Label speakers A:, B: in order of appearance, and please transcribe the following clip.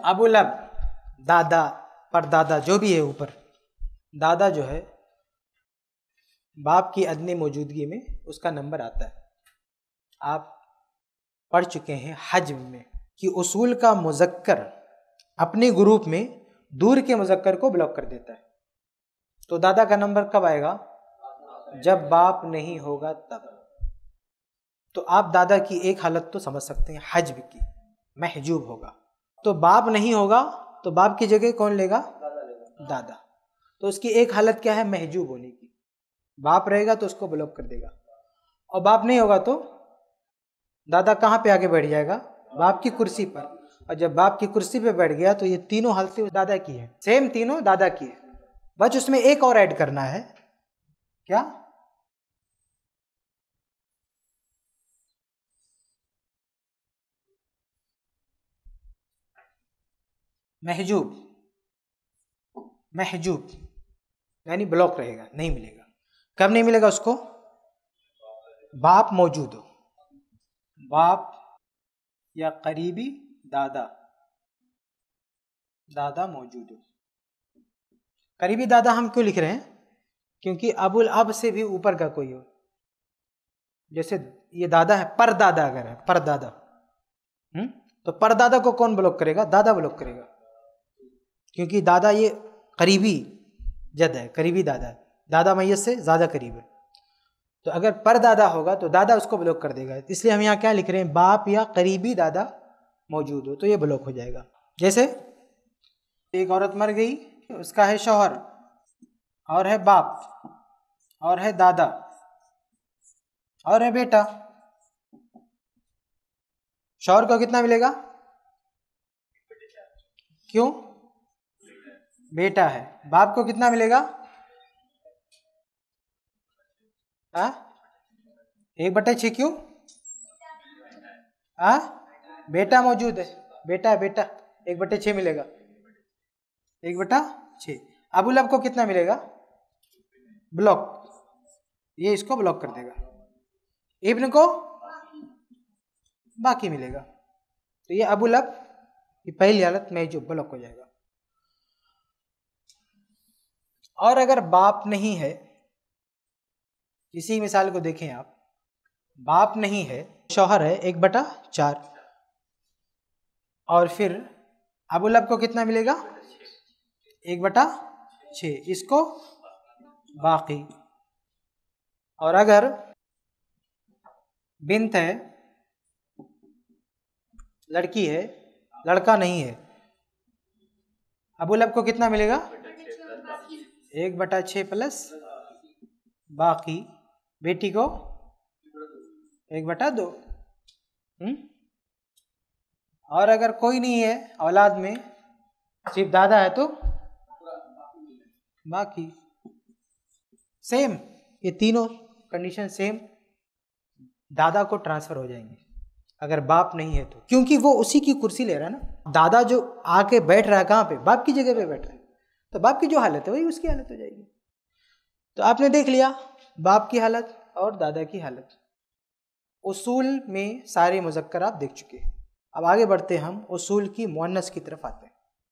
A: अबुलब दादा परदादा जो भी है ऊपर दादा जो है बाप की अदने मौजूदगी में उसका नंबर आता है आप पढ़ चुके हैं हज में कि उसूल का मुजक्कर अपने ग्रुप में दूर के मुजक्कर को ब्लॉक कर देता है तो दादा का नंबर कब आएगा जब बाप नहीं होगा तब तो आप दादा की एक हालत तो समझ सकते हैं हजब की महजूब होगा तो बाप नहीं होगा तो बाप की जगह कौन लेगा दादा तो उसकी एक हालत क्या है महजूब होने की बाप रहेगा तो उसको ब्लॉक कर देगा और बाप नहीं होगा तो दादा कहाँ पे आगे बैठ जाएगा बाप की कुर्सी पर और जब बाप की कुर्सी पे बैठ गया तो ये तीनों हालतें दादा की है सेम तीनों दादा की है बस उसमें एक और ऐड करना है क्या महजूब महजूब यानी ब्लॉक रहेगा नहीं मिलेगा कब नहीं मिलेगा उसको बाप मौजूद हो बाप या करीबी दादा दादा मौजूद हो करीबी दादा हम क्यों लिख रहे हैं क्योंकि अबुल अब से भी ऊपर का कोई हो जैसे ये दादा है पर दादा अगर है पर दादा हुँ? हम्म? तो परदादा को कौन ब्लॉक करेगा दादा ब्लॉक करेगा क्योंकि दादा ये करीबी जद है करीबी दादा है दादा मैयत से ज़्यादा करीब है तो अगर पर दादा होगा तो दादा उसको ब्लॉक कर देगा इसलिए हम यहाँ क्या लिख रहे हैं बाप या करीबी दादा मौजूद हो तो ये ब्लॉक हो जाएगा जैसे एक औरत मर गई उसका है शोहर और है बाप और है दादा और है बेटा शोहर को कितना मिलेगा क्यों बेटा है बाप को कितना मिलेगा आ? हाँ? एक बटे छ क्यों आ? हाँ? बेटा मौजूद है बेटा बेटा एक बटे छ मिलेगा एक बटा छ अबुल को कितना मिलेगा ब्लॉक ये इसको ब्लॉक कर देगा इब्न को बाकी मिलेगा तो ये अबुल ये पहली हालत में जो ब्लॉक हो जाएगा और अगर बाप नहीं है इसी मिसाल को देखें आप बाप नहीं है शौहर है एक बटा चार और फिर अबुलब को कितना मिलेगा एक बटा छ इसको बाकी और अगर बिंत है लड़की है लड़का नहीं है अबुलब को कितना मिलेगा एक बटा छ प्लस बाकी बेटी को एक बटा दो हुँ? हम्म? और अगर कोई नहीं है औलाद में सिर्फ दादा है तो बाकी सेम ये तीनों कंडीशन सेम दादा को ट्रांसफर हो जाएंगे अगर बाप नहीं है तो क्योंकि वो उसी की कुर्सी ले रहा है ना दादा जो आके बैठ रहा है कहाँ पे बाप की जगह पे बैठ रहा है तो बाप की जो हालत है वही उसकी हालत हो जाएगी तो आपने देख लिया बाप की हालत और दादा की हालत उसूल में सारे मुजक्कर आप देख चुके अब आगे बढ़ते हम उसूल की मोहनस की तरफ आते हैं